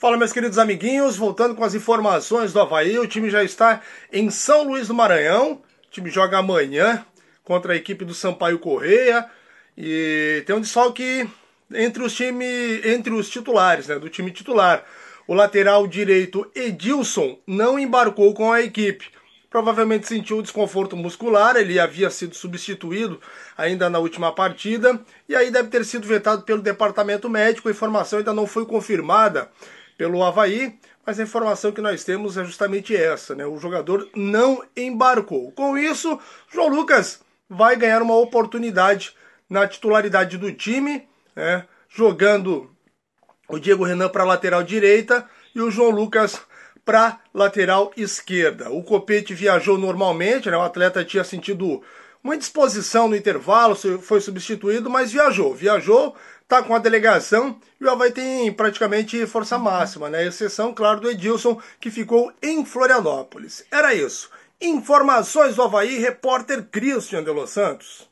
Fala, meus queridos amiguinhos, voltando com as informações do Havaí. O time já está em São Luís do Maranhão. O time joga amanhã contra a equipe do Sampaio Correia. E tem um desfalque entre os time, entre os titulares, né, do time titular. O lateral direito Edilson não embarcou com a equipe. Provavelmente sentiu desconforto muscular, ele havia sido substituído ainda na última partida e aí deve ter sido vetado pelo departamento médico. A informação ainda não foi confirmada pelo Havaí, mas a informação que nós temos é justamente essa, né? O jogador não embarcou. Com isso, João Lucas vai ganhar uma oportunidade na titularidade do time, né? Jogando o Diego Renan para lateral direita e o João Lucas para lateral esquerda. O Copete viajou normalmente, né? O atleta tinha sentido muita disposição no intervalo, foi substituído, mas viajou. Viajou tá com a delegação e o Havaí tem praticamente força máxima, né? Exceção, claro, do Edilson, que ficou em Florianópolis. Era isso. Informações do Havaí, repórter Christian de Los Santos.